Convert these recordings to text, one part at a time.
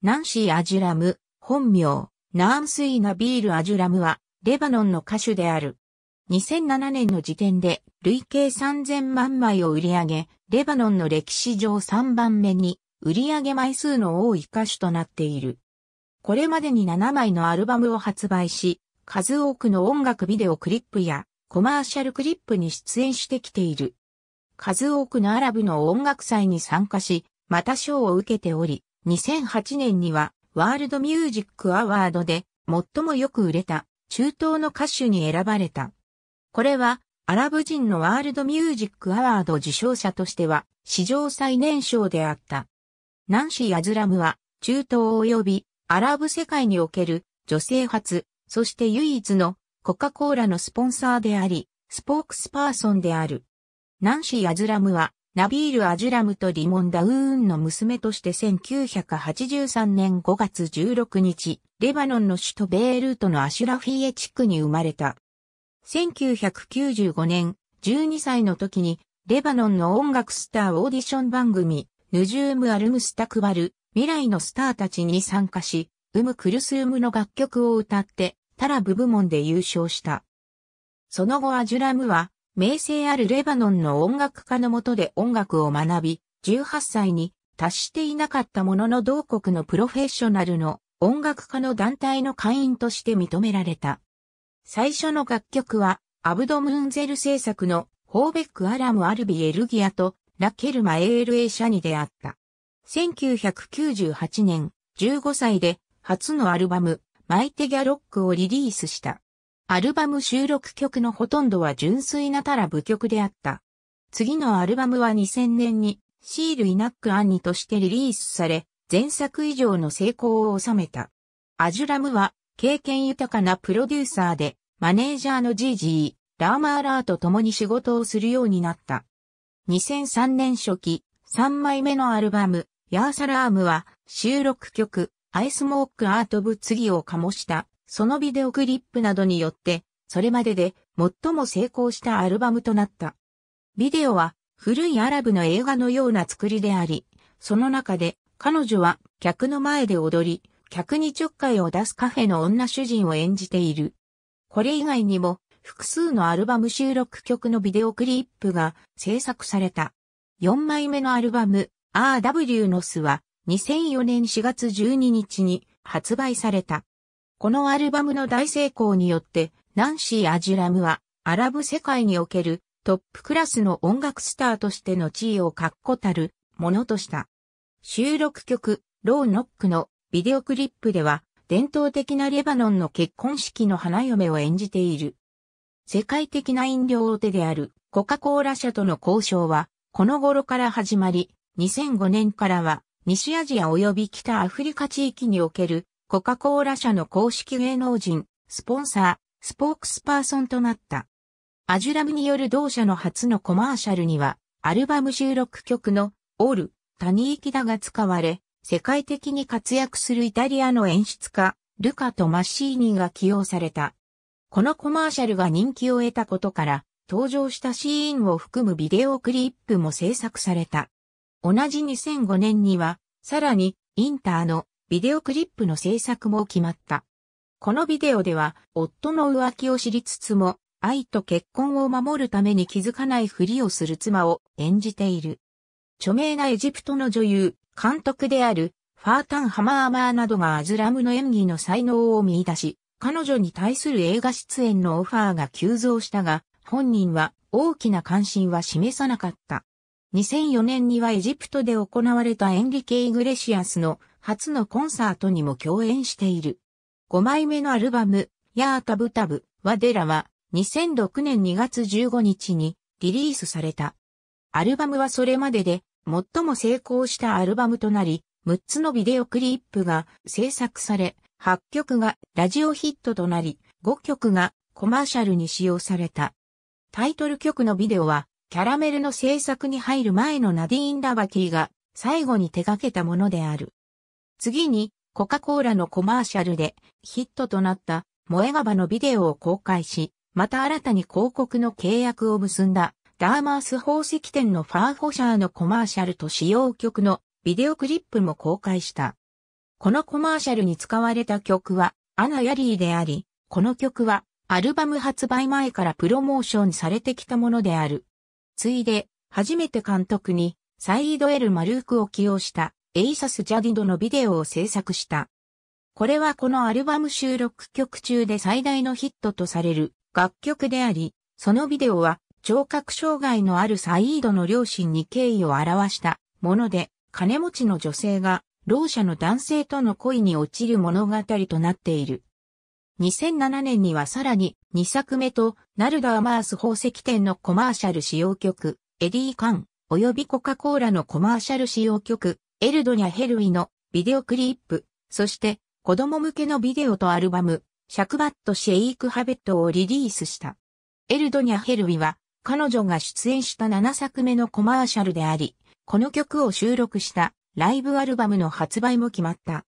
ナンシー・アジュラム、本名、ナーンスイナ・ビール・アジュラムは、レバノンの歌手である。2007年の時点で、累計3000万枚を売り上げ、レバノンの歴史上3番目に、売り上げ枚数の多い歌手となっている。これまでに7枚のアルバムを発売し、数多くの音楽ビデオクリップやコマーシャルクリップに出演してきている。数多くのアラブの音楽祭に参加し、また賞を受けており、2008年にはワールドミュージックアワードで最もよく売れた中東の歌手に選ばれた。これはアラブ人のワールドミュージックアワード受賞者としては史上最年少であった。ナンシー・アズラムは中東及びアラブ世界における女性初、そして唯一のコカ・コーラのスポンサーであり、スポークスパーソンである。ナンシー・アズラムはナビール・アジュラムとリモン・ダウーンの娘として1983年5月16日、レバノンの首都ベールートのアシュラフィエ地区に生まれた。1995年、12歳の時に、レバノンの音楽スターオーディション番組、ヌジューム・アルムスタクバル、未来のスターたちに参加し、ウム・クルスウムの楽曲を歌って、タラブ部門で優勝した。その後アジュラムは、名声あるレバノンの音楽家のもとで音楽を学び、18歳に達していなかったものの同国のプロフェッショナルの音楽家の団体の会員として認められた。最初の楽曲は、アブドムンゼル制作のホーベック・アラム・アルビ・エルギアとラ・ケルマ・エール・エシャニであった。1998年、15歳で初のアルバム、マイテギャロックをリリースした。アルバム収録曲のほとんどは純粋なたら部曲であった。次のアルバムは2000年にシールイナックアンニとしてリリースされ、前作以上の成功を収めた。アジュラムは経験豊かなプロデューサーで、マネージャーのジージー、ラーマーラーと共に仕事をするようになった。2003年初期、3枚目のアルバム、ヤーサラームは収録曲、アイスモークアートブツギを醸したそのビデオクリップなどによって、それまでで最も成功したアルバムとなった。ビデオは古いアラブの映画のような作りであり、その中で彼女は客の前で踊り、客にちょっかいを出すカフェの女主人を演じている。これ以外にも複数のアルバム収録曲のビデオクリップが制作された。4枚目のアルバム RW の巣は2004年4月12日に発売された。このアルバムの大成功によって、ナンシー・アジュラムは、アラブ世界におけるトップクラスの音楽スターとしての地位を確固たるものとした。収録曲、ローノックのビデオクリップでは、伝統的なレバノンの結婚式の花嫁を演じている。世界的な飲料大手であるコカ・コーラ社との交渉は、この頃から始まり、2005年からは、西アジア及び北アフリカ地域におけるコカ・コーラ社の公式芸能人、スポンサー、スポークスパーソンとなった。アジュラムによる同社の初のコマーシャルには、アルバム収録曲のオール、タニーキダが使われ、世界的に活躍するイタリアの演出家、ルカとマッシーニが起用された。このコマーシャルが人気を得たことから、登場したシーンを含むビデオクリップも制作された。同じ2005年には、さらに、インターのビデオクリップの制作も決まった。このビデオでは、夫の浮気を知りつつも、愛と結婚を守るために気づかないふりをする妻を演じている。著名なエジプトの女優、監督である、ファータン・ハマーマーなどがアズラムの演技の才能を見出し、彼女に対する映画出演のオファーが急増したが、本人は大きな関心は示さなかった。2004年にはエジプトで行われたエンリケ・イグレシアスの初のコンサートにも共演している。5枚目のアルバム、ヤータブタブ、ワデラは、2006年2月15日にリリースされた。アルバムはそれまでで最も成功したアルバムとなり、6つのビデオクリップが制作され、8曲がラジオヒットとなり、5曲がコマーシャルに使用された。タイトル曲のビデオは、キャラメルの制作に入る前のナディーン・ラバキーが最後に手掛けたものである。次にコカ・コーラのコマーシャルでヒットとなった萌えガバのビデオを公開し、また新たに広告の契約を結んだダーマース宝石店のファーホシャーのコマーシャルと使用曲のビデオクリップも公開した。このコマーシャルに使われた曲はアナ・ヤリーであり、この曲はアルバム発売前からプロモーションされてきたものである。ついで、初めて監督にサイード・エル・マルークを起用したエイサス・ジャディドのビデオを制作した。これはこのアルバム収録曲中で最大のヒットとされる楽曲であり、そのビデオは聴覚障害のあるサイードの両親に敬意を表したもので、金持ちの女性が、ろう者の男性との恋に落ちる物語となっている。2007年にはさらに2作目とナルダーマース宝石店のコマーシャル使用曲、エディー・カン、及びコカ・コーラのコマーシャル使用曲、エルドニャ・ヘルイのビデオクリップ、そして子供向けのビデオとアルバム、シャクバット・シェイク・ハベットをリリースした。エルドニャ・ヘルイは彼女が出演した7作目のコマーシャルであり、この曲を収録したライブアルバムの発売も決まった。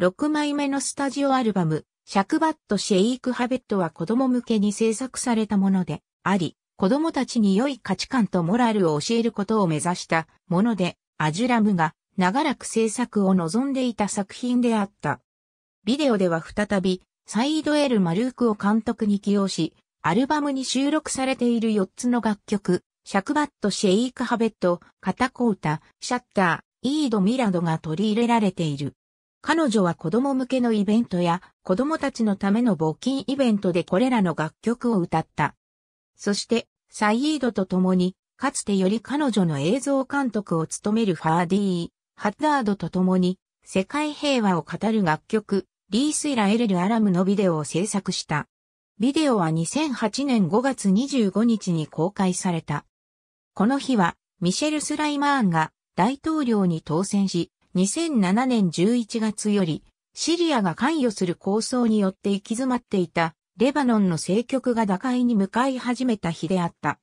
6枚目のスタジオアルバム、シャクバット・シェイク・ハベットは子供向けに制作されたものであり、子供たちに良い価値観とモラルを教えることを目指したもので、アジュラムが長らく制作を望んでいた作品であった。ビデオでは再び、サイード・エル・マルークを監督に起用し、アルバムに収録されている4つの楽曲、シャクバット・シェイク・ハベット、カタコータ、シャッター、イード・ミラドが取り入れられている。彼女は子供向けのイベントや子供たちのための募金イベントでこれらの楽曲を歌った。そして、サイードと共に、かつてより彼女の映像監督を務めるファーディー、ハッダードと共に世界平和を語る楽曲、リースイラ・エルル・アラムのビデオを制作した。ビデオは2008年5月25日に公開された。この日は、ミシェル・スライマーンが大統領に当選し、2007年11月より、シリアが関与する構想によって行き詰まっていた、レバノンの政局が打開に向かい始めた日であった。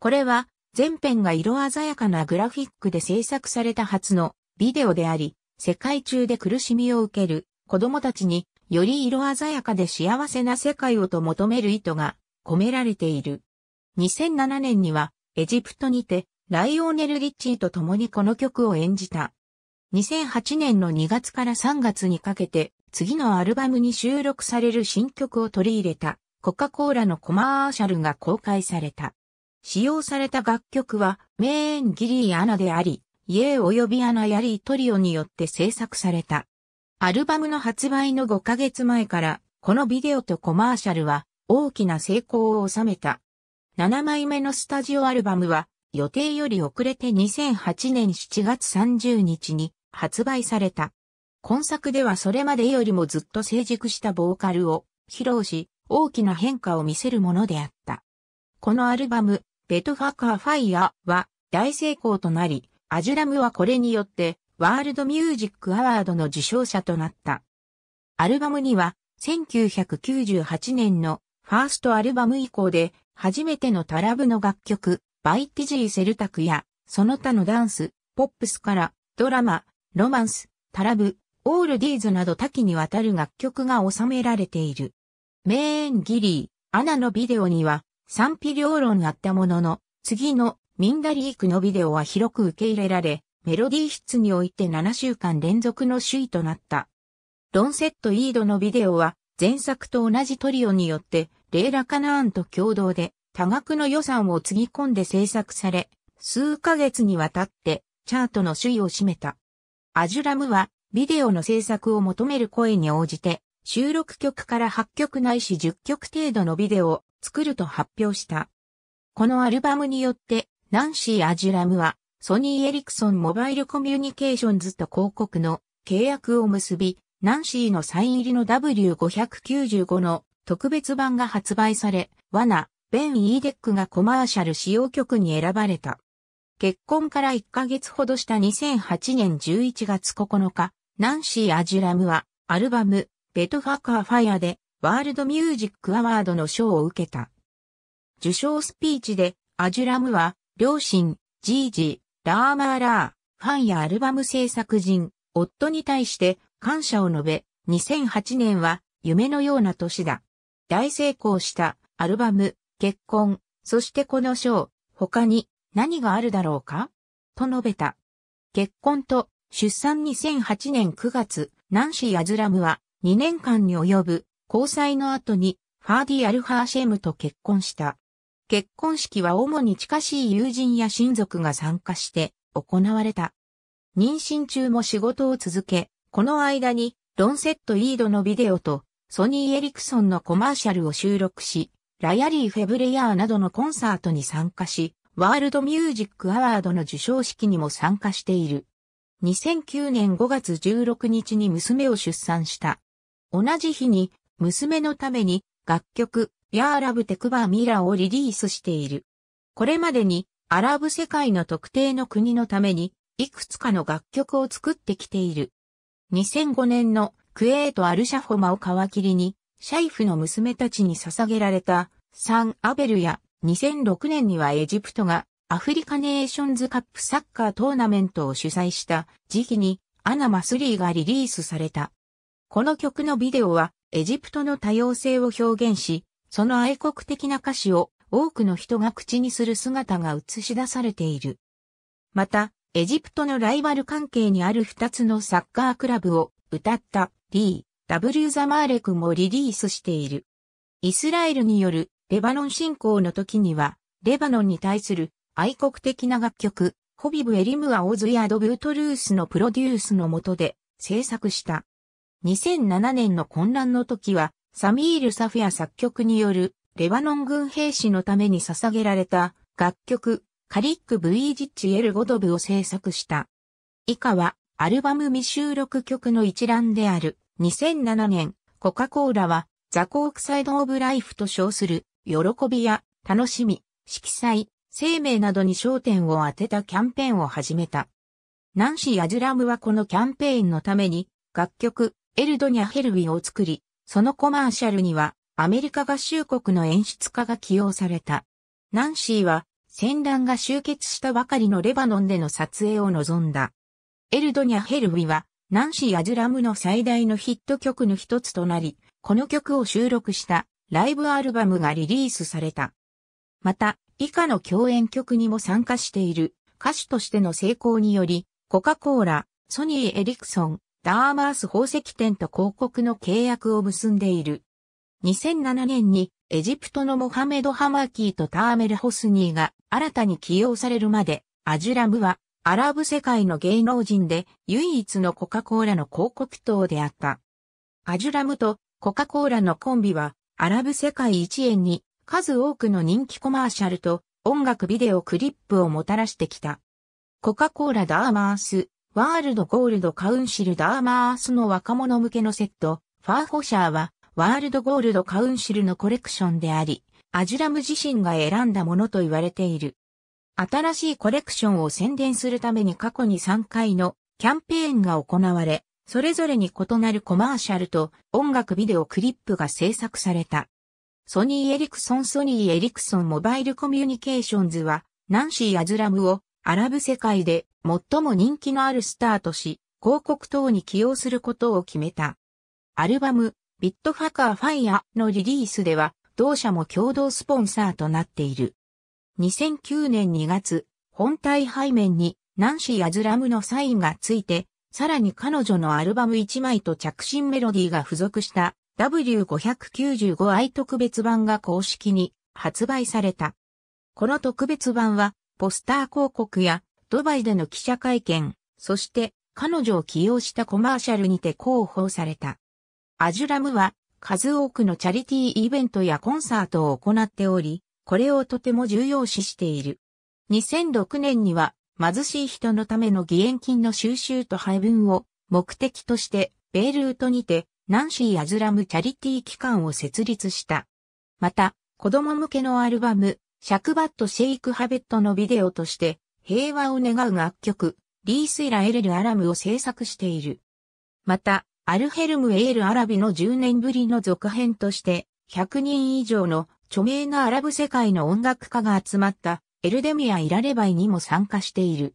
これは、全編が色鮮やかなグラフィックで制作された初のビデオであり、世界中で苦しみを受ける子供たちにより色鮮やかで幸せな世界をと求める意図が込められている。2007年にはエジプトにてライオーネル・リッチーと共にこの曲を演じた。2008年の2月から3月にかけて次のアルバムに収録される新曲を取り入れたコカ・コーラのコマーシャルが公開された。使用された楽曲は、メーンギリーアナであり、イエー及びアナヤリートリオによって制作された。アルバムの発売の5ヶ月前から、このビデオとコマーシャルは大きな成功を収めた。7枚目のスタジオアルバムは予定より遅れて2008年7月30日に発売された。今作ではそれまでよりもずっと成熟したボーカルを披露し、大きな変化を見せるものであった。このアルバム、ベトファカーファイアは大成功となり、アジュラムはこれによってワールドミュージックアワードの受賞者となった。アルバムには1998年のファーストアルバム以降で初めてのタラブの楽曲バイティジーセルタクやその他のダンス、ポップスからドラマ、ロマンス、タラブ、オールディーズなど多岐にわたる楽曲が収められている。メーン・ギリー、アナのビデオには賛否両論あったものの、次のミンダリークのビデオは広く受け入れられ、メロディー室において7週間連続の首位となった。ロンセット・イードのビデオは、前作と同じトリオによって、レイラ・カナーンと共同で、多額の予算をつぎ込んで制作され、数ヶ月にわたって、チャートの首位を占めた。アジュラムは、ビデオの制作を求める声に応じて、収録曲から8曲ないし10曲程度のビデオを作ると発表した。このアルバムによって、ナンシー・アジュラムは、ソニー・エリクソン・モバイル・コミュニケーションズと広告の契約を結び、ナンシーのサイン入りの W595 の特別版が発売され、ワナ、ベン・イーデックがコマーシャル使用曲に選ばれた。結婚から1ヶ月ほどした2008年11月9日、ナンシー・アジュラムは、アルバム、ベトファカーファイアでワールドミュージックアワードの賞を受けた。受賞スピーチでアジュラムは両親、ジージー、ラーマーラー、ファンやアルバム制作人、夫に対して感謝を述べ、2008年は夢のような年だ。大成功したアルバム、結婚、そしてこの賞、他に何があるだろうかと述べた。結婚と出産2008年9月、ナンシー・アズラムは2年間に及ぶ交際の後にファーディ・アルハーシェムと結婚した。結婚式は主に近しい友人や親族が参加して行われた。妊娠中も仕事を続け、この間にロンセット・イードのビデオとソニー・エリクソンのコマーシャルを収録し、ラヤリー・フェブレヤーなどのコンサートに参加し、ワールドミュージックアワードの授賞式にも参加している。2009年5月16日に娘を出産した。同じ日に、娘のために、楽曲、ヤーラブテクバーミラをリリースしている。これまでに、アラブ世界の特定の国のために、いくつかの楽曲を作ってきている。2005年のクエート・アルシャホマを皮切りに、シャイフの娘たちに捧げられたサン・アベルや2006年にはエジプトがアフリカネーションズカップサッカートーナメントを主催した時期にアナ・マスリーがリリースされた。この曲のビデオはエジプトの多様性を表現し、その愛国的な歌詞を多くの人が口にする姿が映し出されている。また、エジプトのライバル関係にある二つのサッカークラブを歌った D.W. ザマーレクもリリースしている。イスラエルによるレバノン侵攻の時には、レバノンに対する愛国的な楽曲、ホビブ・エリムア・オズ・ヤド・ブートルースのプロデュースの下で制作した。2007年の混乱の時は、サミール・サフィア作曲による、レバノン軍兵士のために捧げられた、楽曲、カリック・ブイージッチ・エル・ゴドブを制作した。以下は、アルバム未収録曲の一覧である、2007年、コカ・コーラは、ザ・コークサイド・オブ・ライフと称する、喜びや、楽しみ、色彩、生命などに焦点を当てたキャンペーンを始めた。ナンシー・アジュラムはこのキャンペーンのために、楽曲、エルドニャ・ヘルビを作り、そのコマーシャルにはアメリカ合衆国の演出家が起用された。ナンシーは戦乱が終結したばかりのレバノンでの撮影を望んだ。エルドニャ・ヘルビはナンシー・アズラムの最大のヒット曲の一つとなり、この曲を収録したライブアルバムがリリースされた。また、以下の共演曲にも参加している歌手としての成功により、コカ・コーラ、ソニー・エリクソン、ダーマース宝石店と広告の契約を結んでいる。2007年にエジプトのモハメド・ハマーキーとターメル・ホスニーが新たに起用されるまで、アジュラムはアラブ世界の芸能人で唯一のコカ・コーラの広告塔であった。アジュラムとコカ・コーラのコンビはアラブ世界一円に数多くの人気コマーシャルと音楽ビデオクリップをもたらしてきた。コカ・コーラ・ダーマース、ワールドゴールドカウンシルダーマースの若者向けのセット、ファーホシャーは、ワールドゴールドカウンシルのコレクションであり、アジュラム自身が選んだものと言われている。新しいコレクションを宣伝するために過去に3回のキャンペーンが行われ、それぞれに異なるコマーシャルと音楽ビデオクリップが制作された。ソニー・エリクソンソニー・エリクソンモバイルコミュニケーションズは、ナンシー・アズラムをアラブ世界で最も人気のあるスターとし、広告等に起用することを決めた。アルバム、ビットファカーファイアのリリースでは、同社も共同スポンサーとなっている。2009年2月、本体背面にナンシー・アズラムのサインがついて、さらに彼女のアルバム1枚と着信メロディーが付属した W595i 特別版が公式に発売された。この特別版は、ポスター広告やドバイでの記者会見、そして彼女を起用したコマーシャルにて広報された。アジュラムは数多くのチャリティーイベントやコンサートを行っており、これをとても重要視している。2006年には貧しい人のための義援金の収集と配分を目的としてベールートにてナンシー・アズラムチャリティー機関を設立した。また、子供向けのアルバム、シャクバット・シェイク・ハベットのビデオとして平和を願う楽曲、リースイラ・エレル・アラムを制作している。また、アルヘルム・エール・アラビの10年ぶりの続編として、100人以上の著名なアラブ世界の音楽家が集まったエルデミア・イラレバイにも参加している。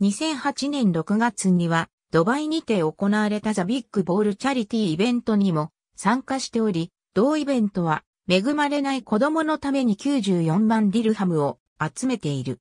2008年6月には、ドバイにて行われたザ・ビッグ・ボール・チャリティーイベントにも参加しており、同イベントは、恵まれない子供のために94万ディルハムを集めている。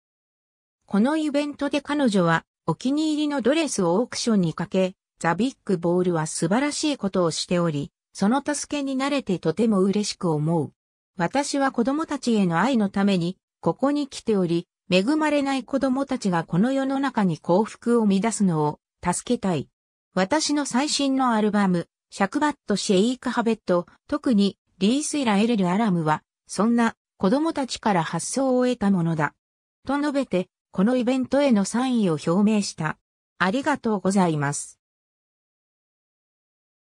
このイベントで彼女はお気に入りのドレスをオークションにかけ、ザビッグボールは素晴らしいことをしており、その助けになれてとても嬉しく思う。私は子供たちへの愛のために、ここに来ており、恵まれない子供たちがこの世の中に幸福を乱すのを助けたい。私の最新のアルバム、シャクバット・シェイク・ハベット、特にリース・イラエル・ル・アラムは、そんな子供たちから発想を得たものだ。と述べて、このイベントへの賛意を表明した。ありがとうございます。